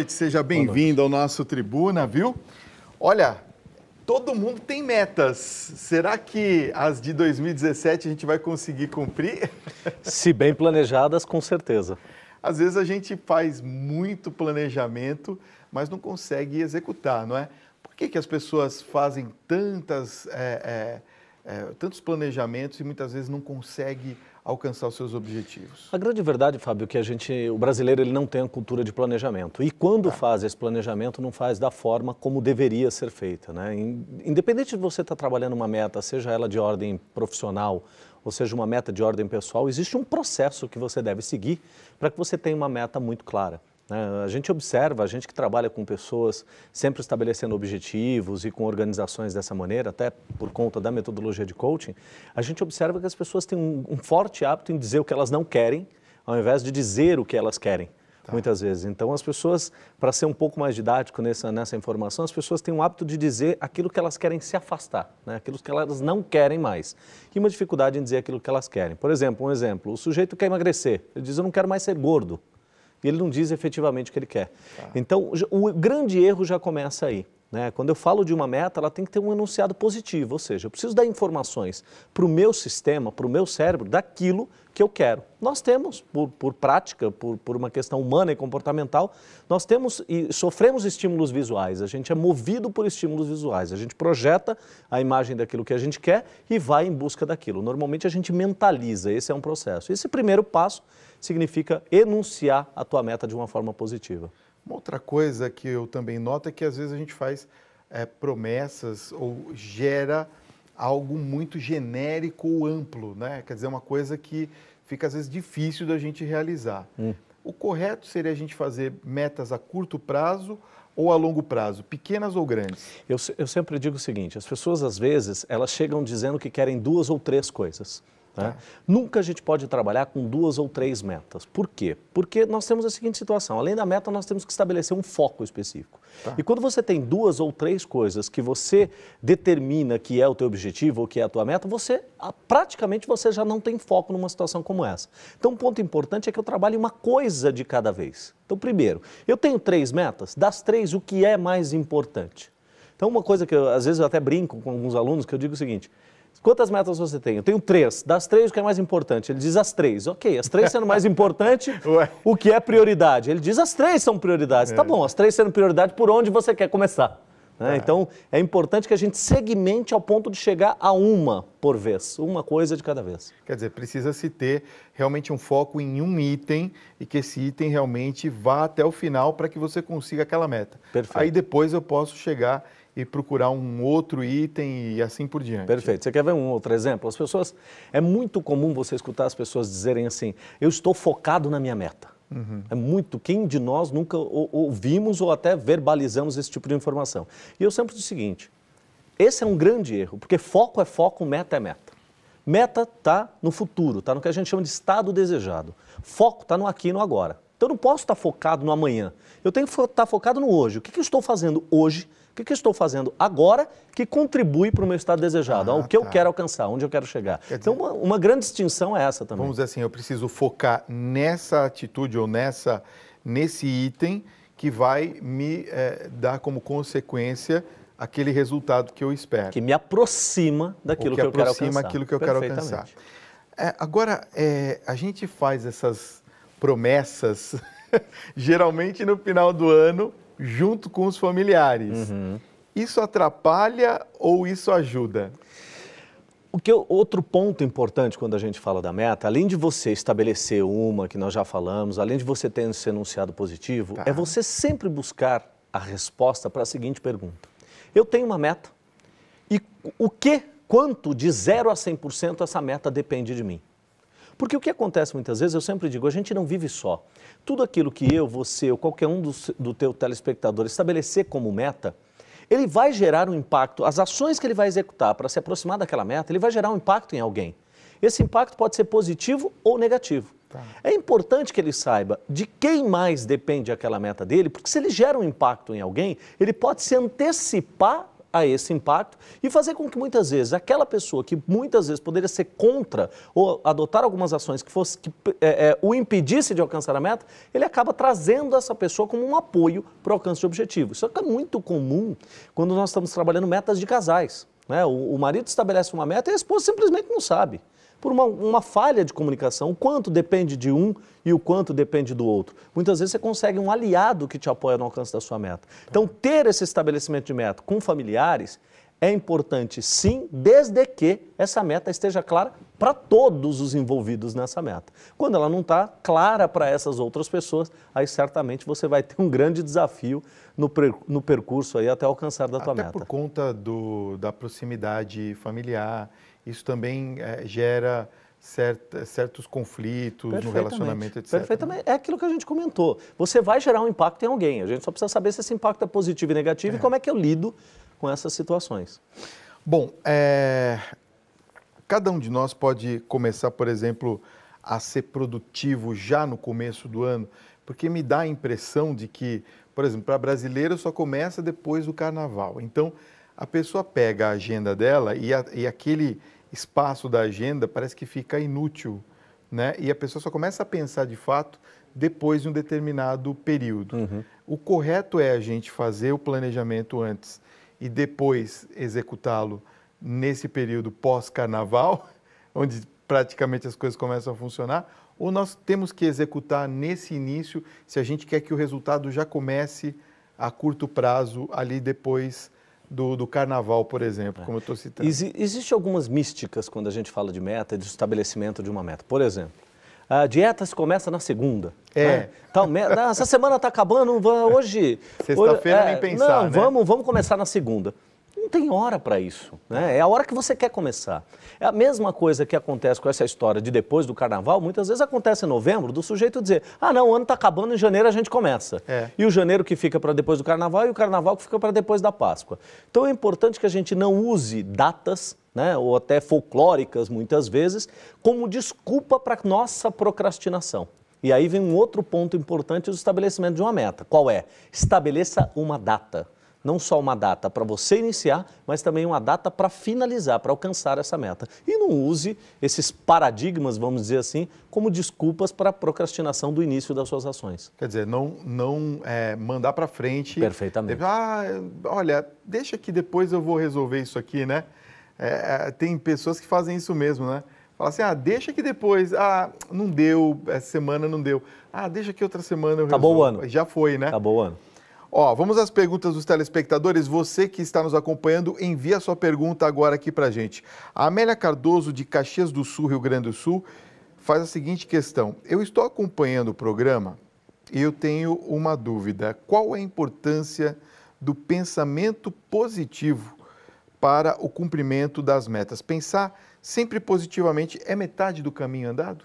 noite, seja bem-vindo ao nosso Tribuna, viu? Olha, todo mundo tem metas. Será que as de 2017 a gente vai conseguir cumprir? Se bem planejadas, com certeza. Às vezes a gente faz muito planejamento, mas não consegue executar, não é? Por que, que as pessoas fazem tantas, é, é, é, tantos planejamentos e muitas vezes não conseguem alcançar os seus objetivos. A grande verdade, Fábio, é que a gente, o brasileiro, ele não tem a cultura de planejamento. E quando é. faz esse planejamento, não faz da forma como deveria ser feita, né? Independente de você estar tá trabalhando uma meta, seja ela de ordem profissional ou seja uma meta de ordem pessoal, existe um processo que você deve seguir para que você tenha uma meta muito clara. Né? A gente observa, a gente que trabalha com pessoas sempre estabelecendo objetivos e com organizações dessa maneira, até por conta da metodologia de coaching, a gente observa que as pessoas têm um, forte hábito em dizer o que elas não querem, ao invés de dizer o que elas querem. Tá. Muitas vezes. Então, as pessoas, para ser um pouco mais didático nessa, nessa informação, as pessoas têm o hábito de dizer aquilo que elas querem se afastar, né? aquilo que elas não querem mais. E uma dificuldade em dizer aquilo que elas querem. Por exemplo, um exemplo: o sujeito quer emagrecer. Ele diz, eu não quero mais ser gordo e ele não diz efetivamente o que ele quer. Tá. Então, o grande erro já começa aí. Né? Quando eu falo de uma meta, ela tem que ter um enunciado positivo, ou seja, eu preciso dar informações para o meu sistema, para o meu cérebro, daquilo que eu quero. Nós temos, por, por prática, por, por, uma questão humana e comportamental, nós temos e sofremos estímulos visuais, a gente é movido por estímulos visuais, a gente projeta a imagem daquilo que a gente quer e vai em busca daquilo. Normalmente a gente mentaliza, esse é um processo. Esse primeiro passo significa enunciar a tua meta de uma forma positiva. Uma outra coisa que eu também noto é que às vezes a gente faz é, promessas ou gera algo muito genérico ou amplo, né? Quer dizer, uma coisa que fica às vezes difícil da gente realizar. Hum. O correto seria a gente fazer metas a curto prazo ou a longo prazo, pequenas ou grandes? Eu, eu sempre digo o seguinte: as pessoas às vezes elas chegam dizendo que querem duas ou três coisas. Né? Nunca a gente pode trabalhar com duas ou três metas. Por quê? Porque nós temos a seguinte situação: além da meta, nós temos que estabelecer um foco específico. Tá. E quando você tem duas ou três coisas que você determina que é o teu objetivo ou que é a tua meta, você praticamente você já não tem foco numa situação como essa. Então, um ponto importante é que eu trabalhe uma coisa de cada vez. Então, primeiro, eu tenho três metas. Das três, o que é mais importante? Então, uma coisa que eu, às vezes eu até brinco com alguns alunos que eu digo o seguinte: Quantas metas você tem? Eu tenho três. Das três, o que é mais importante? Ele diz as três. Ok, as três sendo mais importante, o que é prioridade? Ele diz as três são prioridades. Tá é. Tá bom, as três sendo prioridade, por onde você quer começar? Né? É. Então, é importante que a gente segmente ao ponto de chegar a uma por vez, uma coisa de cada vez. Quer dizer, precisa-se ter realmente um foco em um item e que esse item realmente vá até o final para que você consiga aquela meta. Perfeito. Aí depois eu posso chegar e procurar um outro item e assim por diante. Perfeito. Você quer ver um outro exemplo? As pessoas. É muito comum você escutar as pessoas dizerem assim: eu estou focado na minha meta. Uhum. É muito. Quem de nós nunca ouvimos ou até verbalizamos esse tipo de informação? E eu sempre digo o seguinte: esse é um grande erro, porque foco é foco, meta é meta. Meta está no futuro, está no que a gente chama de estado desejado. Foco está no aqui e no agora. Então eu não posso estar focado no amanhã. Eu tenho que estar focado no hoje. O que, que eu estou fazendo hoje? O que, que eu estou fazendo agora que contribui para o meu estado desejado? Ah, o que tá. eu quero alcançar? Onde eu quero chegar? Quer então, dizer, então, uma, uma, grande distinção é essa também. Vamos dizer assim, eu preciso focar nessa atitude ou nessa, nesse item que vai me é, dar como consequência aquele resultado que eu espero. Que me aproxima daquilo que, que, eu quero alcançar. Que eu quero alcançar. É, agora, é, a gente faz essas promessas, geralmente no final do ano, junto com os familiares. Uhum. Isso atrapalha ou isso ajuda? O que eu, outro ponto importante quando a gente fala da meta, além de você estabelecer uma que nós já falamos, além de você ter esse enunciado positivo, tá. é você sempre buscar a resposta para a seguinte pergunta: Eu tenho uma meta e o que, quanto de 0 a 100% essa meta depende de mim? Porque o que acontece muitas vezes, eu sempre digo, a gente não vive só. Tudo aquilo que eu, você ou qualquer um do, do teu telespectador estabelecer como meta, ele vai gerar um impacto, as ações que ele vai executar para se aproximar daquela meta, ele vai gerar um impacto em alguém. Esse impacto pode ser positivo ou negativo. Tá. É importante que ele saiba de quem mais depende aquela meta dele, porque se ele gera um impacto em alguém, ele pode se antecipar a esse impacto e fazer com que muitas vezes aquela pessoa que muitas vezes poderia ser contra ou adotar algumas ações que fosse que é, é, o impedisse de alcançar a meta, ele acaba trazendo essa pessoa como um apoio para o alcance de objetivo. Isso é muito comum quando nós estamos trabalhando metas de casais. Né? O, o marido estabelece uma meta e a esposa simplesmente não sabe por uma, uma, falha de comunicação. O quanto depende de um e o quanto depende do outro. Muitas vezes você consegue um aliado que te apoia no alcance da sua meta. Então, ter esse estabelecimento de meta com familiares é importante, sim, desde que essa meta esteja clara para todos os envolvidos nessa meta. Quando ela não está clara para essas outras pessoas, aí certamente você vai ter um grande desafio no, no percurso aí até alcançar da tua até meta. Por conta do, da proximidade familiar isso também é, gera certos conflitos no relacionamento, etc. Né? Perfeitamente. É aquilo que a gente comentou. Você vai gerar um impacto em alguém. A gente só precisa saber se esse impacto é positivo e negativo é. e como é que eu lido com essas situações. Bom, é... cada um de nós pode começar, por exemplo, a ser produtivo já no começo do ano, porque me dá a impressão de que, por exemplo, para brasileiro só começa depois do carnaval. Então, a pessoa pega a agenda dela e, a, e aquele espaço da agenda parece que fica inútil, né? E a pessoa só começa a pensar de fato depois de um determinado período. Uhum. O correto é a gente fazer o planejamento antes e depois executá-lo nesse período pós-carnaval, onde praticamente as coisas começam a funcionar, ou nós temos que executar nesse início se a gente quer que o resultado já comece a curto prazo ali depois do, do carnaval, por exemplo, é. como eu estou citando. Ex Existem algumas místicas quando a gente fala de meta, de estabelecimento de uma meta. Por exemplo, a dieta se começa na segunda. É. Né? Tal, então, essa semana está acabando, hoje. Sexta-feira nem é, pensar. Não, né? vamos, vamos começar na segunda tem hora para isso. Né? É a hora que você quer começar. É a mesma coisa que acontece com essa história de depois do carnaval, muitas vezes acontece em novembro, do sujeito dizer: ah, não, o ano está acabando, em janeiro a gente começa. É. E o janeiro que fica para depois do carnaval e o carnaval que fica para depois da Páscoa. Então é importante que a gente não use datas né, ou até folclóricas muitas vezes, como desculpa para nossa procrastinação. E aí vem um outro ponto importante do estabelecimento de uma meta. Qual é? Estabeleça uma data não só uma data para você iniciar, mas também uma data para finalizar, para alcançar essa meta. E não use esses paradigmas, vamos dizer assim, como desculpas para a procrastinação do início das suas ações. Quer dizer, não, não é, mandar para frente. Perfeitamente. Ah, olha, deixa que depois eu vou resolver isso aqui, né? É, é, tem pessoas que fazem isso mesmo, né? Fala assim, ah, deixa que depois, ah, não deu, essa semana não deu. Ah, deixa que outra semana eu Acabou resolvo. o ano. Já foi, né? Acabou o ano. Ó, vamos às perguntas dos telespectadores. Você que está nos acompanhando, envia sua pergunta agora aqui para a gente. A Amélia Cardoso, de Caxias do Sul, Rio Grande do Sul, faz a seguinte questão. Eu estou acompanhando o programa e eu tenho uma dúvida. Qual é a importância do pensamento positivo para o cumprimento das metas? Pensar sempre positivamente é metade do caminho andado?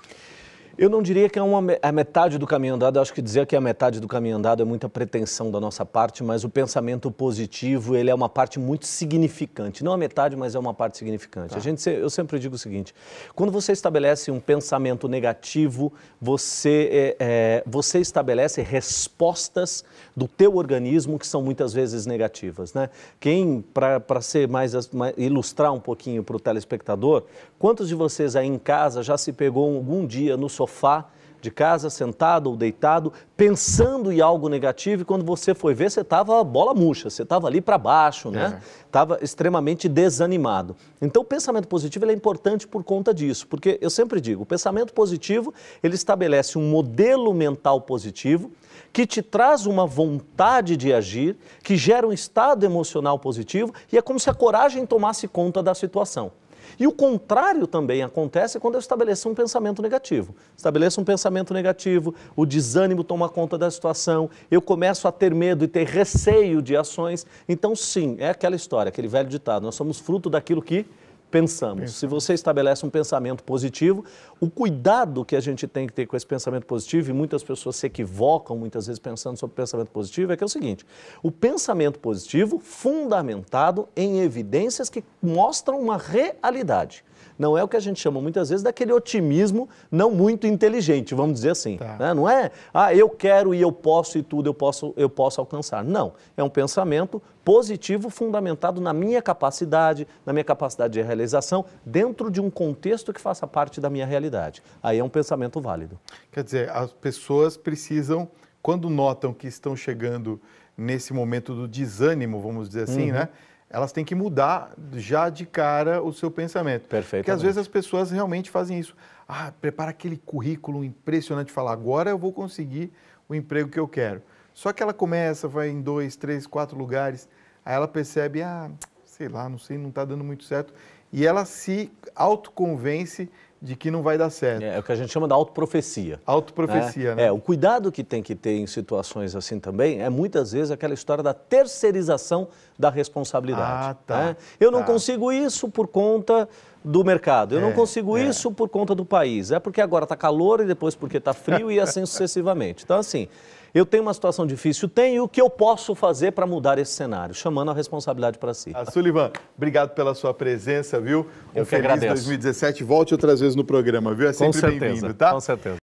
Eu não diria que é uma, a metade do caminho andado, acho que dizer que é a metade do caminho andado é muita pretensão da nossa parte, mas o pensamento positivo, ele é uma parte muito significante. Não a metade, mas é uma parte significante. Tá. A gente, eu sempre digo o seguinte, quando você estabelece um pensamento negativo, você, é, é, você estabelece respostas do teu organismo que são muitas vezes negativas. Né? Quem, para ser mais, mais, ilustrar um pouquinho para o telespectador, quantos de vocês aí em casa já se pegou algum dia no sofá sofá de casa, sentado ou deitado, pensando em algo negativo e quando você foi ver, você estava bola murcha, você estava ali para baixo, né? Estava é. extremamente desanimado. Então, o pensamento positivo é importante por conta disso, porque eu sempre digo, o pensamento positivo, ele estabelece um modelo mental positivo que te traz uma vontade de agir, que gera um estado emocional positivo e é como se a coragem tomasse conta da situação. E o contrário também acontece quando eu estabeleço um pensamento negativo. Estabeleço um pensamento negativo, o desânimo toma conta da situação, eu começo a ter medo e ter receio de ações. Então, sim, é aquela história, aquele velho ditado: nós somos fruto daquilo que pensamos. Pensa. Se você estabelece um pensamento positivo, o cuidado que a gente tem que ter com esse pensamento positivo, e muitas pessoas se equivocam muitas vezes pensando sobre pensamento positivo, é que é o seguinte: o pensamento positivo fundamentado em evidências que mostram uma realidade. Não é o que a gente chama muitas vezes daquele otimismo não muito inteligente, vamos dizer assim. Tá. Né? Não é, ah, eu quero e eu posso e tudo eu posso, eu posso alcançar. Não, é um pensamento positivo fundamentado na minha capacidade, na minha capacidade de realização, dentro de um contexto que faça parte da minha realidade. Aí é um pensamento válido. Quer dizer, as pessoas precisam, quando notam que estão chegando nesse momento do desânimo, vamos dizer assim, uhum. né? elas têm que mudar já de cara o seu pensamento. Perfeito. Porque às vezes as pessoas realmente fazem isso. Ah, prepara aquele currículo impressionante, fala, agora eu vou conseguir o emprego que eu quero. Só que ela começa, vai em dois, três, quatro lugares, aí ela percebe, ah, sei lá, não sei, não está dando muito certo. E ela se autoconvence de que não vai dar certo. É, é o que a gente chama da autoprofecia. Né? Autoprofecia, né? né? É, o cuidado que tem que ter em situações assim também é muitas vezes aquela história da terceirização da responsabilidade. Ah, tá. Né? Eu tá. não consigo isso por conta do mercado. Eu é, não consigo é. isso por conta do país. É porque agora está calor e depois porque está frio e assim sucessivamente. Então, assim, eu tenho uma situação difícil, tenho o que eu posso fazer para mudar esse cenário, chamando a responsabilidade para si. Ah, Sullivan, obrigado pela sua presença, viu? Um eu feliz 2017. Volte outras vezes no programa, viu? É sempre bem-vindo, tá? Com certeza.